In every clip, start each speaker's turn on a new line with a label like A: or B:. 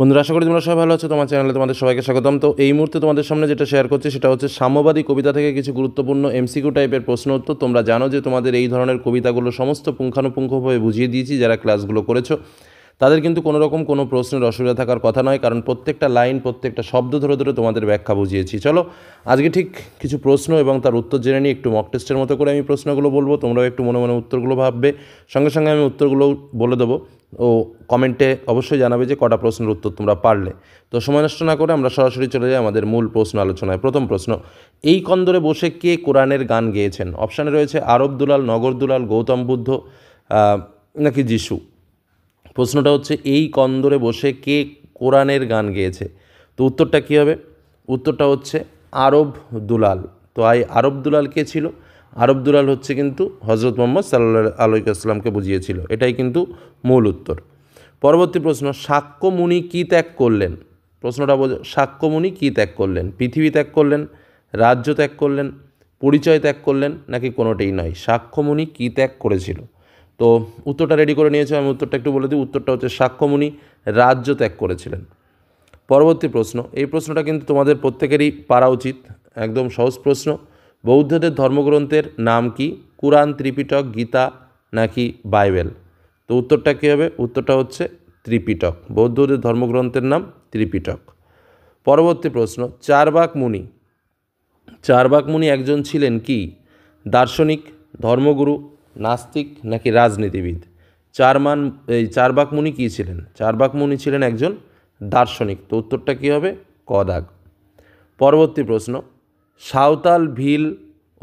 A: বন্ধুরা আশা করি তোমরা সবাই ভালো আছো তোমার চ্যানেলে তোমাদের সবাইকে স্বাগতম তো এই মুহূর্তে তোমাদের সামনে যেটা শেয়ার করছি সেটা হচ্ছে সাম্যবাদী কবিতা থেকে কিছু গুরুত্বপূর্ণ এমসিকিউ টাইপের প্রশ্ন উত্তর তোমরা জানো যে তোমাদের এই ধরনের কবিতাগুলো সমস্ত পুঙ্খানুপুঙ্খভাবে বুঝিয়ে দিয়েছি যারা ক্লাসগুলো করেছো তাদের কিন্তু কোনো রকম কোনো প্রশ্নের অসুবিধা থাকার কথা নয় কারণ প্রত্যেকটা লাইন প্রত্যেকটা শব্দ ধরে ধরে তোমাদের ব্যাখ্যা বুঝিয়েছি চলো আজকে ঠিক কিছু প্রশ্ন এবং তার উত্তর জেনে নিয়ে একটু মক টেস্টের মতো করে আমি প্রশ্নগুলো বলবো তোমরাও একটু মনে মনে উত্তরগুলো ভাববে সঙ্গে সঙ্গে আমি উত্তরগুলো বলে দেবো ও কমেন্টে অবশ্যই জানাবে যে কটা প্রশ্নের উত্তর তোমরা পারলে তো সময় নষ্ট না করে আমরা সরাসরি চলে যাই আমাদের মূল প্রশ্ন আলোচনায় প্রথম প্রশ্ন এই কন্দরে বসে কে কোরআনের গান গেয়েছেন অপশানে রয়েছে আরব দুলাল নগর দুলাল গৌতম বুদ্ধ নাকি যিশু প্রশ্নটা হচ্ছে এই কন্দরে বসে কে কোরআনের গান গেয়েছে তো উত্তরটা কী হবে উত্তরটা হচ্ছে আরব দুলাল তো আই আরব দুলাল কে ছিল আরব দুলাল হচ্ছে কিন্তু হজরত মোহাম্মদ সাল্লাহ আলাইসাল্লামকে বুঝিয়েছিল এটাই কিন্তু মূল উত্তর পরবর্তী প্রশ্ন সাক্ষ্যমুনি কী ত্যাগ করলেন প্রশ্নটা বোঝো সাক্ষ্যমুনি কী ত্যাগ করলেন পৃথিবী ত্যাগ করলেন রাজ্য ত্যাগ করলেন পরিচয় ত্যাগ করলেন নাকি কোনোটাই নয় সাক্ষ্যমুনি কী ত্যাগ করেছিল তো উত্তরটা রেডি করে নিয়েছে আমি উত্তরটা একটু বলে দিই উত্তরটা হচ্ছে সাক্ষ্যমুনি রাজ্য ত্যাগ করেছিলেন পরবর্তী প্রশ্ন এই প্রশ্নটা কিন্তু তোমাদের প্রত্যেকেরই পারা উচিত একদম সহজ প্রশ্ন বৌদ্ধদের ধর্মগ্রন্থের নাম কি কুরআন ত্রিপিটক গীতা নাকি বাইবেল তো উত্তরটা কী হবে উত্তরটা হচ্ছে ত্রিপিটক বৌদ্ধদের ধর্মগ্রন্থের নাম ত্রিপিটক পরবর্তী প্রশ্ন চারবাক মুনি চারবাক মুনি একজন ছিলেন কি দার্শনিক ধর্মগুরু নাস্তিক নাকি রাজনীতিবিদ চারমান এই চারবাক মুনি কী ছিলেন চারবাক মুনি ছিলেন একজন দার্শনিক তো উত্তরটা কী হবে কদাগ পরবর্তী প্রশ্ন সাঁওতাল ভিল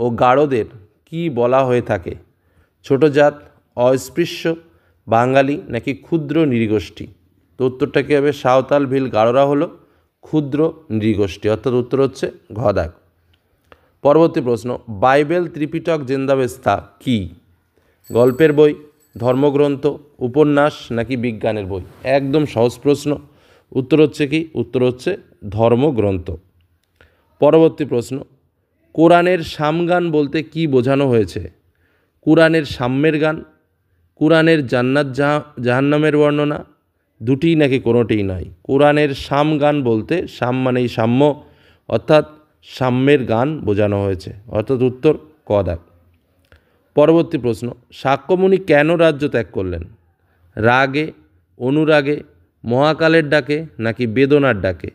A: ও গাঢ়দের কি বলা হয়ে থাকে ছোট জাত অস্পৃশ্য বাঙালি নাকি ক্ষুদ্র নৃগোষ্ঠী তো উত্তরটা কী হবে সাঁওতাল ভিল গাঢ়রা হলো ক্ষুদ্র নৃগোষ্ঠী অর্থাৎ উত্তর হচ্ছে ঘদাক পরবর্তী প্রশ্ন বাইবেল ত্রিপিটক জেন্দাবেস্তা কী গল্পের বই ধর্মগ্রন্থ উপন্যাস নাকি বিজ্ঞানের বই একদম সহজ প্রশ্ন উত্তর হচ্ছে কি উত্তর হচ্ছে ধর্মগ্রন্থ পরবর্তী প্রশ্ন কোরআনের সামগান বলতে কি বোঝানো হয়েছে কোরআনের সাম্যের গান কোরআনের জান্নাত জাহা জাহান্নামের বর্ণনা দুটি নাকি কোনোটিই নয় কোরআনের সাম গান বলতে সাম মানেই সাম্য অর্থাৎ সাম্যের গান বোঝানো হয়েছে অর্থাৎ উত্তর কদাক পরবর্তী প্রশ্ন শাক্যমুনি কেন রাজ্য ত্যাগ করলেন রাগে অনুরাগে মহাকালের ডাকে নাকি বেদনার ডাকে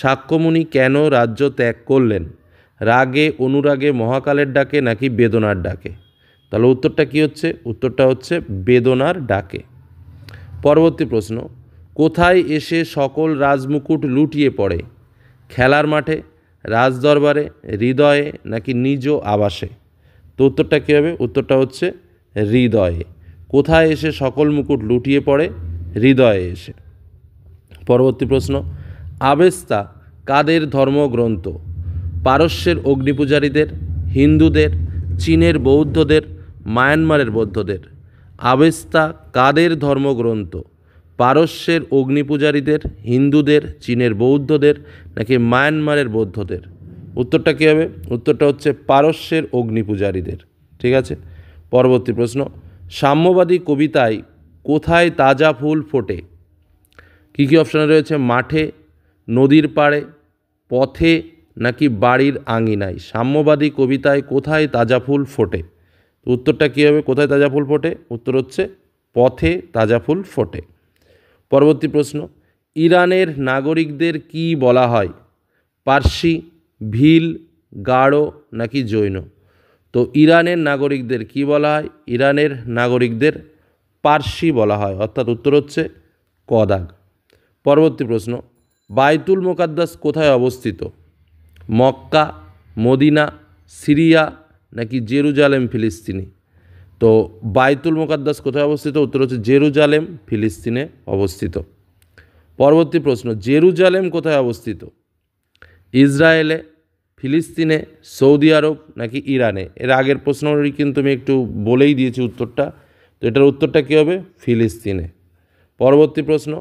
A: শাক্যমুনি কেন রাজ্য ত্যাগ করলেন রাগে অনুরাগে মহাকালের ডাকে নাকি বেদনার ডাকে তাহলে উত্তরটা কি হচ্ছে উত্তরটা হচ্ছে বেদনার ডাকে পরবর্তী প্রশ্ন কোথায় এসে সকল রাজমুকুট লুটিয়ে পড়ে খেলার মাঠে রাজদরবারে হৃদয়ে নাকি নিজ আবাসে তো উত্তরটা কী হবে উত্তরটা হচ্ছে হৃদয়ে কোথায় এসে সকল মুকুট লুটিয়ে পড়ে হৃদয়ে এসে পরবর্তী প্রশ্ন আবেস্তা কাদের ধর্মগ্রন্থ পারস্যের অগ্নিপূজারীদের হিন্দুদের চীনের বৌদ্ধদের মায়ানমারের বৌদ্ধদের আবেস্তা কাদের ধর্মগ্রন্থ পারস্যের অগ্নিপূজারীদের হিন্দুদের চীনের বৌদ্ধদের নাকি মায়ানমারের বৌদ্ধদের উত্তরটা কী হবে উত্তরটা হচ্ছে পারস্যের অগ্নিপূজারীদের ঠিক আছে পরবর্তী প্রশ্ন সাম্যবাদী কবিতায় কোথায় তাজা ফুল ফোটে কী কী অপশানে রয়েছে মাঠে নদীর পাড়ে পথে নাকি বাড়ির আঙিনায় সাম্যবাদী কবিতায় কোথায় তাজা ফুল ফোটে উত্তরটা কী হবে কোথায় তাজা ফুল ফোটে উত্তর হচ্ছে পথে তাজা ফুল ফোটে পরবর্তী প্রশ্ন ইরানের নাগরিকদের কি বলা হয় পার্সি ভিল গাঢ় নাকি জৈন তো ইরানের নাগরিকদের কি বলা হয় ইরানের নাগরিকদের পার্সি বলা হয় অর্থাৎ উত্তর হচ্ছে কদাগ পরবর্তী প্রশ্ন বাইতুল মোকাদ্দাস কোথায় অবস্থিত মক্কা মদিনা সিরিয়া নাকি জেরুজালেম ফিলিস্তিনি তো বাইতুল মোকাদ্দাস কোথায় অবস্থিত উত্তর হচ্ছে জেরুজালেম ফিলিস্তিনে অবস্থিত পরবর্তী প্রশ্ন জেরুজালেম কোথায় অবস্থিত ইসরায়েলে ফিলিস্তিনে সৌদি আরব নাকি ইরানে এর আগের প্রশ্নটি কিন্তু আমি একটু বলেই দিয়েছি উত্তরটা তো এটার উত্তরটা কী হবে ফিলিস্তিনে পরবর্তী প্রশ্ন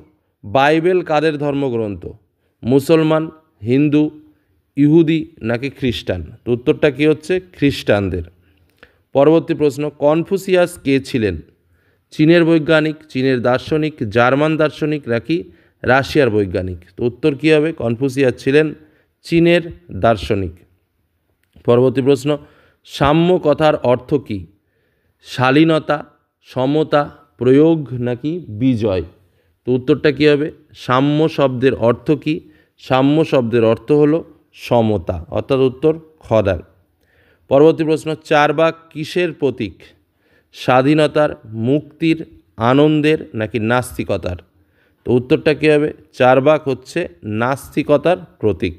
A: বাইবেল কাদের ধর্মগ্রন্থ মুসলমান হিন্দু ইহুদি নাকি খ্রিস্টান তো উত্তরটা কী হচ্ছে খ্রিস্টানদের পরবর্তী প্রশ্ন কনফুসিয়াস কে ছিলেন চীনের বৈজ্ঞানিক চীনের দার্শনিক জার্মান দার্শনিক নাকি রাশিয়ার বৈজ্ঞানিক তো উত্তর কী হবে কনফুসিয়াস ছিলেন চীনের দার্শনিক পরবর্তী প্রশ্ন সাম্য কথার অর্থ কী শালীনতা সমতা প্রয়োগ নাকি বিজয় তো উত্তরটা কী হবে সাম্য শব্দের অর্থ কী সাম্য শব্দের অর্থ হলো সমতা অর্থাৎ উত্তর খদার পরবর্তী প্রশ্ন চার চারবাক কিসের প্রতীক স্বাধীনতার মুক্তির আনন্দের নাকি নাস্তিকতার তো উত্তরটা কী হবে চারবাক হচ্ছে নাস্তিকতার প্রতীক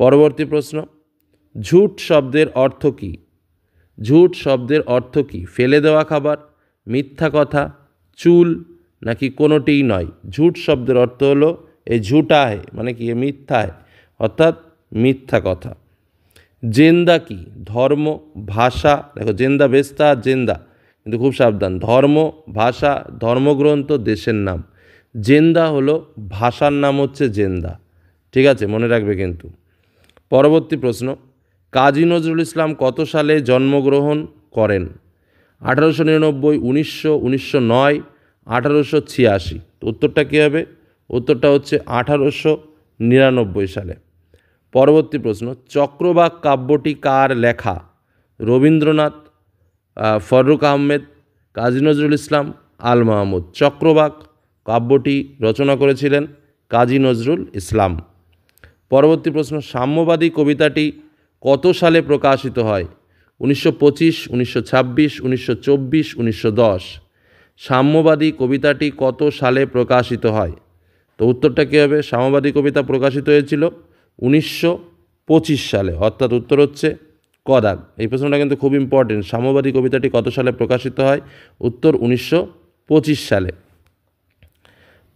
A: পরবর্তী প্রশ্ন ঝুট শব্দের অর্থ কী ঝুট শব্দের অর্থ কী ফেলে দেওয়া খাবার মিথ্যা কথা চুল নাকি কোনোটিই নয় ঝুট শব্দের অর্থ হলো এ ঝুটা হে মানে কি মিথ্যা হে অর্থাৎ মিথ্যা কথা জেন্দা কি ধর্ম ভাষা দেখো জেন্দা বেস্তা জেন্দা কিন্তু খুব সাবধান ধর্ম ভাষা ধর্মগ্রন্থ দেশের নাম জেন্দা হলো ভাষার নাম হচ্ছে জেন্দা ঠিক আছে মনে রাখবে কিন্তু পরবর্তী প্রশ্ন কাজী নজরুল ইসলাম কত সালে জন্মগ্রহণ করেন আঠারোশো নিরানব্বই উনিশশো উনিশশো নয় আঠারোশো ছিয়াশি উত্তরটা কী হবে উত্তরটা হচ্ছে আঠারোশো নিরানব্বই সালে পরবর্তী প্রশ্ন চক্রবাক কাব্যটি কার লেখা রবীন্দ্রনাথ ফররুক আহমেদ কাজী নজরুল ইসলাম আল মাহমুদ চক্রবাক কাব্যটি রচনা করেছিলেন কাজী নজরুল ইসলাম পরবর্তী প্রশ্ন সাম্যবাদী কবিতাটি কত সালে প্রকাশিত হয় উনিশশো পঁচিশ উনিশশো ছাব্বিশ উনিশশো চব্বিশ উনিশশো দশ সাম্যবাদী কবিতাটি কত সালে প্রকাশিত হয় তো উত্তরটা কী হবে সাম্যবাদী কবিতা প্রকাশিত হয়েছিল উনিশশো পঁচিশ সালে অর্থাৎ উত্তর হচ্ছে কদাগ এই প্রশ্নটা কিন্তু খুব ইম্পর্টেন্ট সাম্যবাদী কবিতাটি কত সালে প্রকাশিত হয় উত্তর উনিশশো সালে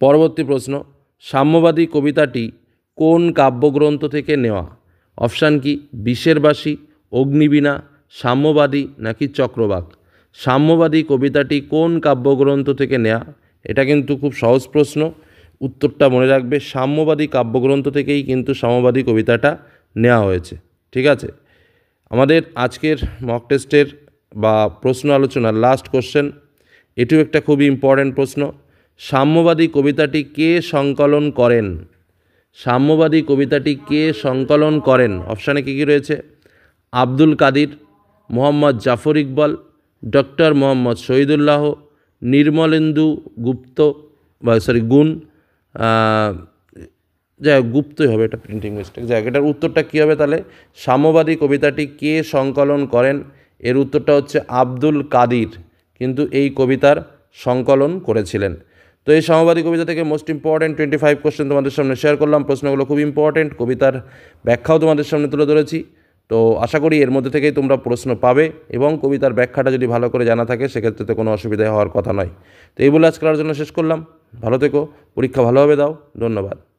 A: পরবর্তী প্রশ্ন সাম্যবাদী কবিতাটি কোন কাব্যগ্রন্থ থেকে নেওয়া অপশান কি বিশ্বেরবাসী অগ্নিবীণা সাম্যবাদী নাকি চক্রবাক সাম্যবাদী কবিতাটি কোন কাব্যগ্রন্থ থেকে নেয়া এটা কিন্তু খুব সহজ প্রশ্ন উত্তরটা মনে রাখবে সাম্যবাদী কাব্যগ্রন্থ থেকেই কিন্তু সাম্যবাদী কবিতাটা নেওয়া হয়েছে ঠিক আছে আমাদের আজকের মক টেস্টের বা প্রশ্ন আলোচনার লাস্ট কোশ্চেন এটিও একটা খুবই ইম্পর্ট্যান্ট প্রশ্ন সাম্যবাদী কবিতাটি কে সংকলন করেন সাম্যবাদী কবিতাটি কে সংকলন করেন অপশানে কী কী রয়েছে আব্দুল কাদির মোহাম্মদ জাফর ইকবল ডক্টর মোহাম্মদ শহীদুল্লাহ নির্মলেন্দু গুপ্ত বা সরি গুণ যাই হোক গুপ্তই হবে এটা প্রিন্টিং মিস্টেক যাই এটার উত্তরটা কী হবে তাহলে সাম্যবাদী কবিতাটি কে সংকলন করেন এর উত্তরটা হচ্ছে আব্দুল কাদির কিন্তু এই কবিতার সংকলন করেছিলেন তো এই সমবাদী কবিতা থেকে most important twenty five question তোমাদের সামনে শেয়ার করলাম প্রশ্নগুলো খুব ইম্পর্টেন্ট কবিতার ব্যাখ্যাও তোমাদের সামনে তুলে ধরেছি তো আশা করি এর মধ্যে থেকেই তোমরা প্রশ্ন পাবে এবং কবিতার ব্যাখ্যাটা যদি ভালো করে জানা থাকে সেক্ষেত্রে তো কোনো অসুবিধা হওয়ার কথা নয় তো এই বলে আজকে জন্য শেষ করলাম ভালো থেকো পরীক্ষা ভালোভাবে দাও ধন্যবাদ